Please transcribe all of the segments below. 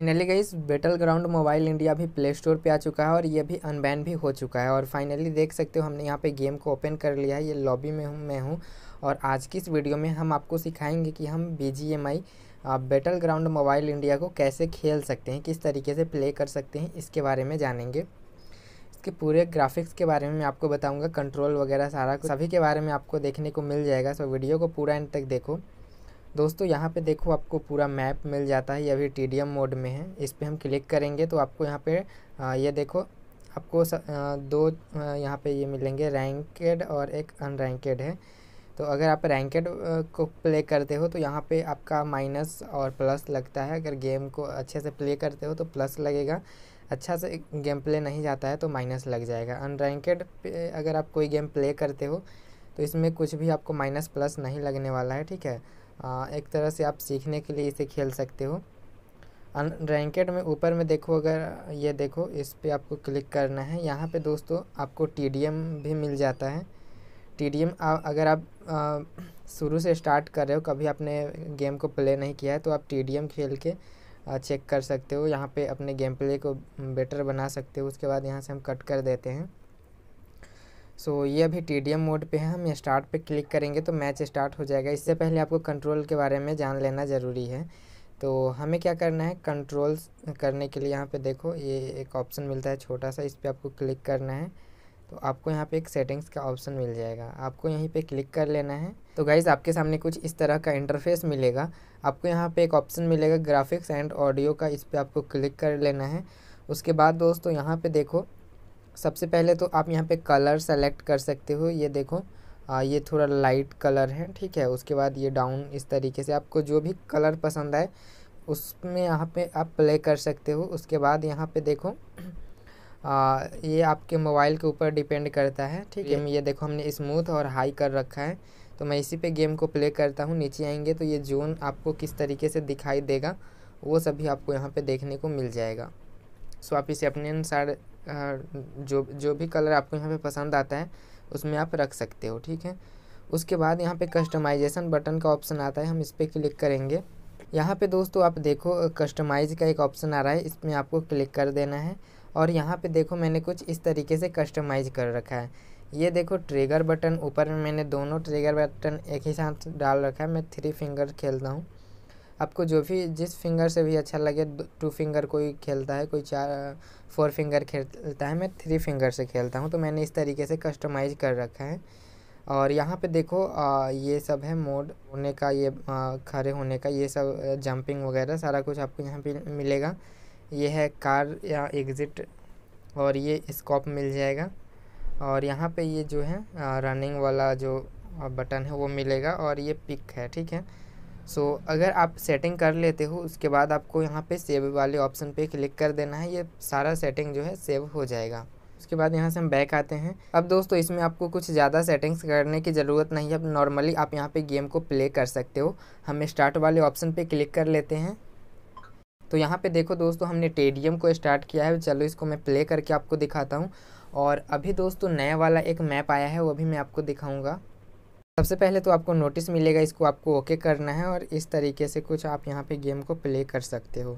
finally गई battle ground mobile India भी play store पर आ चुका है और ये भी अनबैन भी हो चुका है और फाइनली देख सकते हो हमने यहाँ पे गेम को ओपन कर लिया है ये लॉबी में हूँ मैं हूँ और आज की इस वीडियो में हम आपको सिखाएंगे कि हम B G M I battle ground mobile India को कैसे खेल सकते हैं किस तरीके से प्ले कर सकते हैं इसके बारे में जानेंगे इसके पूरे ग्राफिक्स के बारे में मैं आपको बताऊँगा कंट्रोल वगैरह सारा सभी के बारे में आपको देखने को मिल जाएगा सो वीडियो को पूरा एंड तक देखो दोस्तों यहाँ पे देखो आपको पूरा मैप मिल जाता है ये अभी टी मोड में है इस पर हम क्लिक करेंगे तो आपको यहाँ पे ये देखो आपको स, दो यहाँ पे ये मिलेंगे रैंकेड और एक अनरैंकेड है तो अगर आप रैंकेड को प्ले करते हो तो यहाँ पे आपका माइनस और प्लस लगता है अगर गेम को अच्छे से प्ले करते हो तो प्लस लगेगा अच्छा से गेम प्ले नहीं जाता है तो माइनस लग जाएगा अनरैंकेड पे अगर आप कोई गेम प्ले करते हो तो इसमें कुछ भी आपको माइनस प्लस नहीं लगने वाला है ठीक है आ, एक तरह से आप सीखने के लिए इसे खेल सकते हो रैंकेड में ऊपर में देखो अगर ये देखो इस पर आपको क्लिक करना है यहाँ पे दोस्तों आपको टी भी मिल जाता है टी अगर आप शुरू से स्टार्ट कर रहे हो कभी आपने गेम को प्ले नहीं किया है तो आप टी खेल के चेक कर सकते हो यहाँ पे अपने गेम प्ले को बेटर बना सकते हो उसके बाद यहाँ से हम कट कर देते हैं सो so, ये अभी टी मोड पे है हम स्टार्ट पे क्लिक करेंगे तो मैच स्टार्ट हो जाएगा इससे पहले आपको कंट्रोल के बारे में जान लेना ज़रूरी है तो हमें क्या करना है कंट्रोल्स करने के लिए यहाँ पे देखो ये एक ऑप्शन मिलता है छोटा सा इस पर आपको क्लिक करना है तो आपको यहाँ पे एक सेटिंग्स का ऑप्शन मिल जाएगा आपको यहीं पर क्लिक कर लेना है तो गाइज़ आपके सामने कुछ इस तरह का इंटरफेस मिलेगा आपको यहाँ पर एक ऑप्शन मिलेगा ग्राफिक्स एंड ऑडियो का इस पर आपको क्लिक कर लेना है उसके बाद दोस्तों यहाँ पर देखो सबसे पहले तो आप यहाँ पे कलर सेलेक्ट कर सकते हो ये देखो आ, ये थोड़ा लाइट कलर है ठीक है उसके बाद ये डाउन इस तरीके से आपको जो भी कलर पसंद आए उसमें यहाँ पे आप प्ले कर सकते हो उसके बाद यहाँ पे देखो आ, ये आपके मोबाइल के ऊपर डिपेंड करता है ठीक है ये देखो हमने स्मूथ और हाई कर रखा है तो मैं इसी पे गेम को प्ले करता हूँ नीचे आएंगे तो ये जोन आपको किस तरीके से दिखाई देगा वो सभी आपको यहाँ पे देखने को मिल जाएगा सो आप इसे अपने अनुसार जो जो भी कलर आपको यहाँ पे पसंद आता है उसमें आप रख सकते हो ठीक है उसके बाद यहाँ पे कस्टमाइजेशन बटन का ऑप्शन आता है हम इस पर क्लिक करेंगे यहाँ पे दोस्तों आप देखो कस्टमाइज़ का एक ऑप्शन आ रहा है इसमें आपको क्लिक कर देना है और यहाँ पे देखो मैंने कुछ इस तरीके से कस्टमाइज़ कर रखा है ये देखो ट्रिगर बटन ऊपर में मैंने दोनों ट्रिगर बटन एक ही साथ डाल रखा है मैं थ्री फिंगर खेलता हूँ आपको जो भी जिस फिंगर से भी अच्छा लगे टू फिंगर कोई खेलता है कोई चार फोर फिंगर खेलता है मैं थ्री फिंगर से खेलता हूँ तो मैंने इस तरीके से कस्टमाइज कर रखा है और यहाँ पे देखो आ, ये सब है मोड होने का ये खड़े होने का ये सब जंपिंग वगैरह सारा कुछ आपको यहाँ पे मिलेगा ये है कार या एग्ज़िट और ये स्कॉप मिल जाएगा और यहाँ पे ये जो है रनिंग वाला जो बटन है वो मिलेगा और ये पिक है ठीक है सो so, अगर आप सेटिंग कर लेते हो उसके बाद आपको यहाँ पे सेव वाले ऑप्शन पे क्लिक कर देना है ये सारा सेटिंग जो है सेव हो जाएगा उसके बाद यहाँ से हम बैक आते हैं अब दोस्तों इसमें आपको कुछ ज़्यादा सेटिंग्स करने की ज़रूरत नहीं है अब नॉर्मली आप यहाँ पे गेम को प्ले कर सकते हो हम स्टार्ट वाले ऑप्शन पर क्लिक कर लेते हैं तो यहाँ पर देखो दोस्तों हमने टेडियम को स्टार्ट किया है चलो इसको मैं प्ले करके आपको दिखाता हूँ और अभी दोस्तों नया वाला एक मैप आया है वो भी मैं आपको दिखाऊँगा सबसे पहले तो आपको नोटिस मिलेगा इसको आपको ओके करना है और इस तरीके से कुछ आप यहाँ पे गेम को प्ले कर सकते हो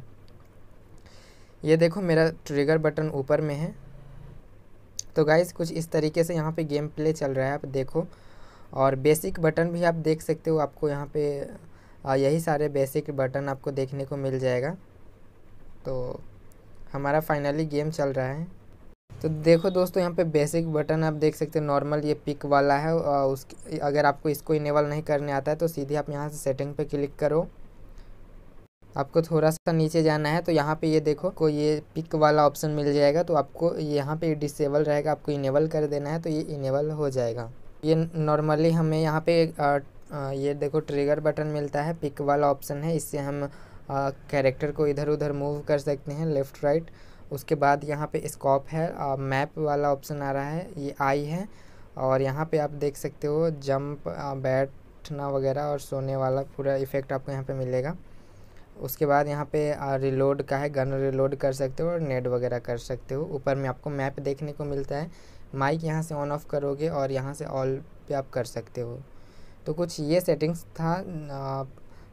ये देखो मेरा ट्रिगर बटन ऊपर में है तो गाइज़ कुछ इस तरीके से यहाँ पे गेम प्ले चल रहा है आप देखो और बेसिक बटन भी आप देख सकते हो आपको यहाँ पे यही सारे बेसिक बटन आपको देखने को मिल जाएगा तो हमारा फाइनली गेम चल रहा है तो देखो दोस्तों यहाँ पे बेसिक बटन आप देख सकते हैं नॉर्मल ये पिक वाला है और उस अगर आपको इसको इनेबल नहीं करने आता है तो सीधे आप यहाँ से सेटिंग पे क्लिक करो आपको थोड़ा सा नीचे जाना है तो यहाँ पे ये देखो को ये पिक वाला ऑप्शन मिल जाएगा तो आपको यहाँ पे डिसेबल रहेगा आपको इनेबल कर देना है तो ये इनेबल हो जाएगा ये नॉर्मली हमें यहाँ पे ये देखो ट्रिगर बटन मिलता है पिक वाला ऑप्शन है इससे हम कैरेक्टर को इधर उधर मूव कर सकते हैं लेफ़्ट राइट उसके बाद यहाँ पे स्कॉप है मैप वाला ऑप्शन आ रहा है ये आई है और यहाँ पे आप देख सकते हो जंप बैठना वगैरह और सोने वाला पूरा इफ़ेक्ट आपको यहाँ पे मिलेगा उसके बाद यहाँ पे रिलोड का है गन रिलोड कर सकते हो और नेट वगैरह कर सकते हो ऊपर में आपको मैप देखने को मिलता है माइक यहाँ से ऑन ऑफ़ करोगे और यहाँ से ऑल पे आप कर सकते हो तो कुछ ये सेटिंग्स था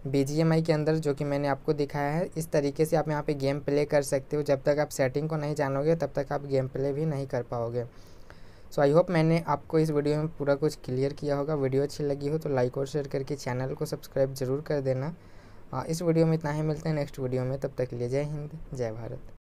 बी के अंदर जो कि मैंने आपको दिखाया है इस तरीके से आप यहाँ पे गेम प्ले कर सकते हो जब तक आप सेटिंग को नहीं जानोगे तब तक आप गेम प्ले भी नहीं कर पाओगे सो आई होप मैंने आपको इस वीडियो में पूरा कुछ क्लियर किया होगा वीडियो अच्छी लगी हो तो लाइक और शेयर करके चैनल को सब्सक्राइब जरूर कर देना इस वीडियो में इतना ही मिलते हैं नेक्स्ट वीडियो में तब तक के लिए जय हिंद जय भारत